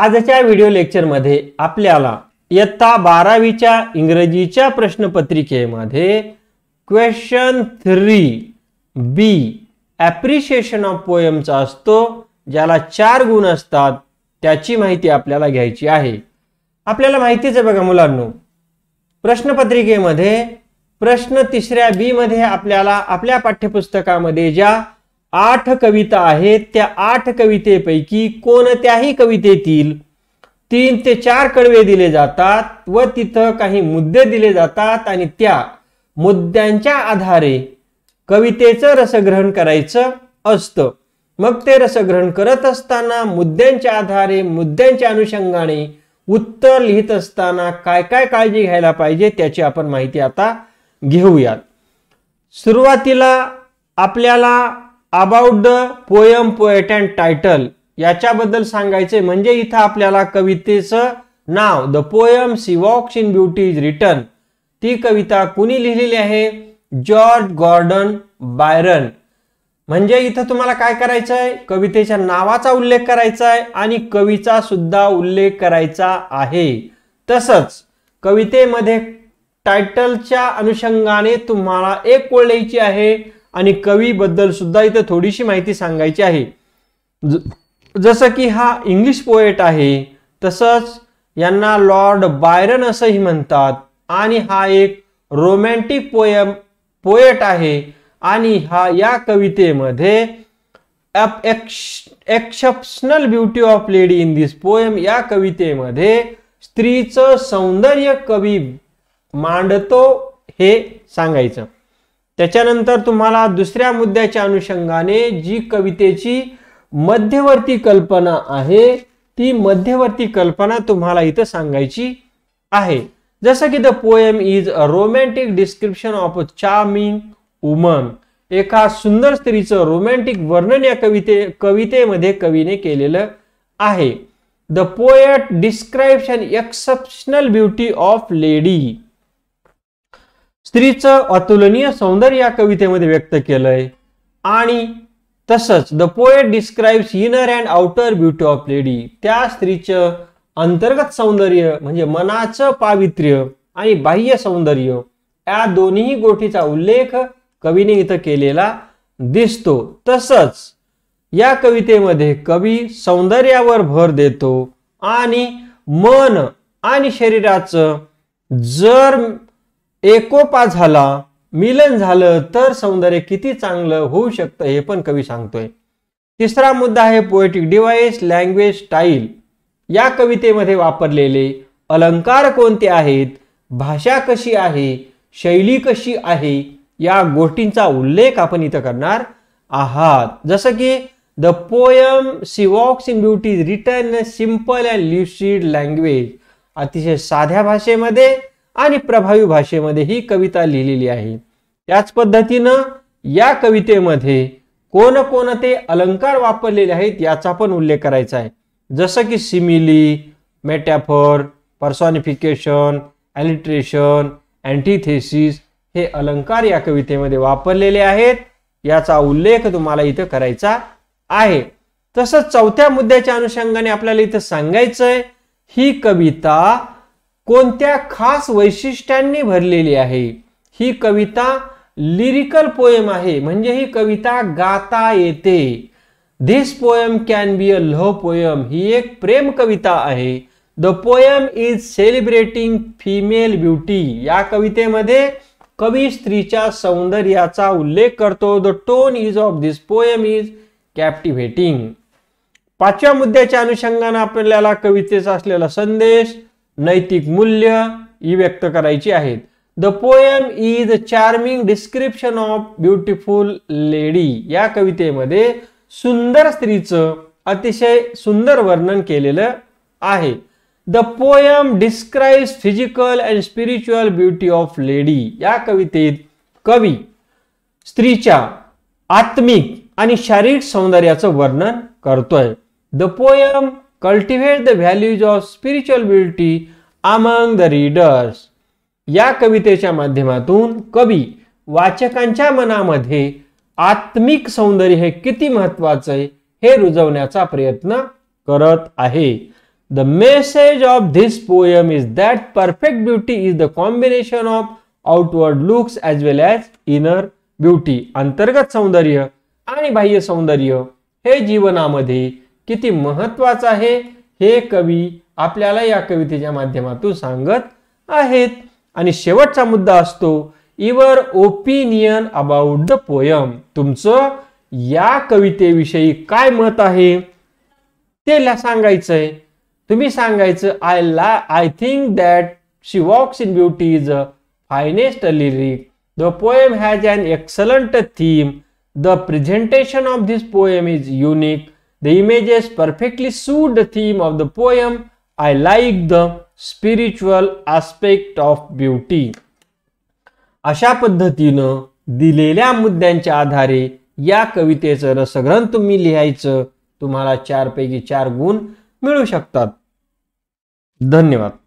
आजच्या व्हिडिओ लेक्चरमध्ये आपल्याला इयत्ता बारावीच्या इंग्रजीच्या प्रश्नपत्रिकेमध्ये question three B appreciation of पोयमचा असतो ज्याला चार गुण असतात त्याची माहिती आपल्याला घ्यायची आहे आपल्याला माहितीच आहे बघा मुलांनो प्रश्नपत्रिकेमध्ये प्रश्न तिसऱ्या बी मध्ये आपल्याला आपल्या पाठ्यपुस्तकामध्ये ज्या आठ कविता आहेत त्या आठ कवितेपैकी कोणत्याही कवितेतील तीन ते चार कडवे दिले जातात व तिथं काही मुद्दे दिले जातात आणि त्या मुद्द्यांच्या आधारे कवितेचं रसग्रहण करायचं असतं मग ते रसग्रहण करत असताना मुद्द्यांच्या आधारे मुद्द्यांच्या अनुषंगाने उत्तर लिहित असताना काय काय काळजी घ्यायला पाहिजे त्याची आपण माहिती आता घेऊयात सुरुवातीला आपल्याला about the poem poet and title याच्याबद्दल सांगायचे म्हणजे इथं आपल्याला कवितेचं नाव the poem she walks in beauty is return ती कविता कुणी लिहिलेली आहे जॉर्ज गॉर्डन बायरन म्हणजे इथं तुम्हाला काय करायचं आहे कवितेच्या नावाचा उल्लेख करायचा आहे आणि कवीचा सुद्धा उल्लेख करायचा आहे तसंच कवितेमध्ये टायटलच्या अनुषंगाने तुम्हाला एक ओळ लिहायची आहे आणि कवीबद्दल सुद्धा इथं थोडीशी माहिती सांगायची आहे जसं की हा इंग्लिश पोएट आहे तसंच यांना लॉर्ड बायरन असंही म्हणतात आणि हा एक रोमॅन्टिक पोयम पोएट आहे आणि हा या कवितेमध्ये up exceptional beauty of lady in this poem या कवितेमध्ये स्त्रीचं सौंदर्य कवी मांडतो हे सांगायचं त्याच्यानंतर तुम्हाला दुसऱ्या मुद्द्याच्या अनुषंगाने जी कवितेची मध्यवर्ती कल्पना आहे ती मध्यवर्ती कल्पना तुम्हाला इथं सांगायची आहे जसं की the poem is a romantic description of a charming woman एका सुंदर स्त्रीचं रोमॅन्टिक वर्णन या कविते कवितेमध्ये कवीने केलेलं आहे the poet describes an exceptional beauty of lady स्त्रीचं अतुलनीय सौंदर्य या कवितेमध्ये व्यक्त केलंय आणि तसंच the poet describes inner and outer beauty of lady त्या स्त्रीचं अंतर्गत सौंदर्य म्हणजे मनाचं पावित्र्य आणि बाह्य सौंदर्य या दोन्ही गोष्टीचा उल्लेख कवीने इथं केलेला दिसतो तसंच या कवितेमध्ये कवी सौंदर्यावर भर देतो आणि मन आणि शरीराचं जर एकोपा झाला मिलन झालं तर सौंदर्य किती चांगलं होऊ शकतं हे पण कवी सांगतोय तिसरा मुद्दा आहे पोएटिक डिवाइस लँग्वेज स्टाईल या कवितेमध्ये वापरलेले अलंकार कोणते आहेत भाषा कशी आहे शैली कशी आहे या गोष्टींचा उल्लेख आपण इथं करणार आहात जसं की the poem she walks in beauty return simple and lucid language अतिशय साध्या भाषेमध्ये आणि प्रभावी भाषेमध्ये ही कविता लिहिलेली आहे त्याच पद्धतीनं या कवितेमध्ये कोणकोणते अलंकार वापरलेले आहेत याचा पण उल्लेख करायचा आहे जसं की सिमिली मेटॅफर पर्सॉनिफिकेशन ॲलिट्रेशन अँटीथेसिस हे अलंकार या कवितेमध्ये वापरलेले आहेत याचा उल्लेख तुम्हाला इथं करायचा आहे तसंच चौथ्या मुद्द्याच्या अनुषंगाने आपल्याला इथं सांगायचं आहे ही कविता कोणत्या खास वैशिष्ट्यांनी भरलेली आहे ही कविता लिरिकल पोएम आहे म्हणजे ही कविता गाता येते this poem can be a love poem ही एक प्रेम कविता आहे the poem is celebrating female beauty या कवितेमध्ये कवी स्त्रीच्या सौंदर्याचा उल्लेख करतो the tone is of this poem is captivating पाचव्या मुद्द्याच्या अनुषंगाने आपल्याला कवितेचा असलेला संदेश नैतिक मूल्य ही व्यक्त करायची आहेत the poem is a charming description of beautiful lady या कवितेमध्ये सुंदर स्त्रीचं अतिशय सुंदर वर्णन केलेलं आहे the poem describes physical and spiritual beauty of lady या कवितेत कवी स्त्रीच्या आत्मिक आणि शारीरिक सौंदर्याचं वर्णन करतोय the poem cultivate the values of spiritual beauty among the readers या कवितेच्या माध्यमातून कवी वाचकांच्या मनामध्ये आत्मिक सौंदर्य हे किती महत्वाचं आहे हे रुजवण्याचा प्रयत्न करत आहे the message of this poem is that perfect beauty is the combination of outward looks as well as inner beauty अंतर्गत सौंदर्य आणि बाह्य सौंदर्य हे जीवनामध्ये किती महत्वाचं आहे हे कवी आपल्याला या कवितेच्या माध्यमातून सांगत आहेत आणि शेवटचा मुद्दा असतो your opinion about the poem तुमचं या कवितेविषयी काय मत आहे ते सांगायचंय तुम्ही सांगायचं आय ला I think that she walks in beauty is a finest lyric the poem has an excellent theme the presentation of this poem is unique The images perfectly suit the theme of the poem. I like the spiritual aspect of beauty. अशा पद्धतीनं दिलेल्या मुद्द्यांच्या आधारे या कवितेचं रसग्रहण तुम्ही लिहायचं तुम्हाला चारपैकी चार गुण मिळू शकतात धन्यवाद